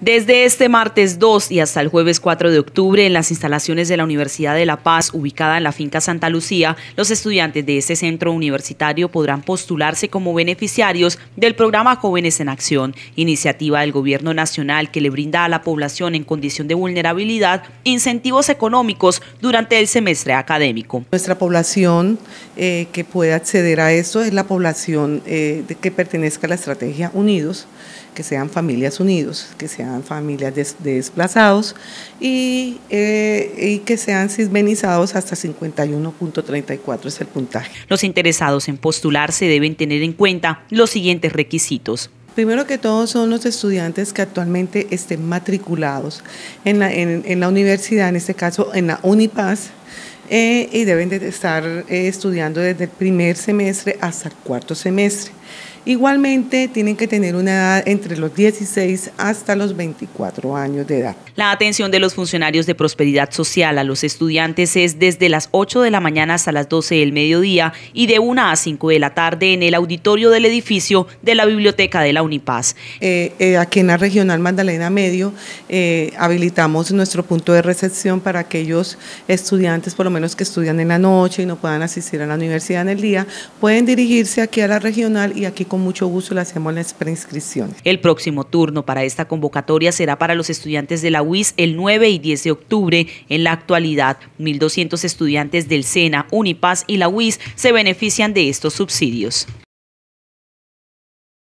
Desde este martes 2 y hasta el jueves 4 de octubre, en las instalaciones de la Universidad de La Paz, ubicada en la finca Santa Lucía, los estudiantes de este centro universitario podrán postularse como beneficiarios del programa Jóvenes en Acción, iniciativa del Gobierno Nacional que le brinda a la población en condición de vulnerabilidad incentivos económicos durante el semestre académico. Nuestra población eh, que puede acceder a esto es la población eh, que pertenezca a la estrategia Unidos, que sean familias unidos, que sean familias de desplazados eh, y, que sean cismenizados hasta 51.34 es el puntaje. Los interesados en postularse deben tener en cuenta los siguientes requisitos. Primero que todo son los estudiantes que actualmente estén matriculados en la, en la universidad, en este caso en la UNIPAS, eh, y deben de estar eh, estudiando desde el primer semestre hasta el cuarto semestre. Igualmente, tienen que tener una edad entre los 16 hasta los 24 años de edad. La atención de los funcionarios de Prosperidad Social a los estudiantes es desde las 8 de la mañana hasta las 12 del mediodía y de 1 a 5 de la tarde en el auditorio del edificio de la Biblioteca de la Unipaz. Eh, aquí en la Regional Magdalena Medio habilitamos nuestro punto de recepción para aquellos estudiantes, por lo menos los que estudian en la noche y no puedan asistir a la universidad en el día, pueden dirigirse aquí a la regional y aquí con mucho gusto le hacemos las preinscripciones. El próximo turno para esta convocatoria será para los estudiantes de la UIS el 9 y 10 de octubre. En la actualidad, 1.200 estudiantes del SENA, UNIPAS y la UIS se benefician de estos subsidios.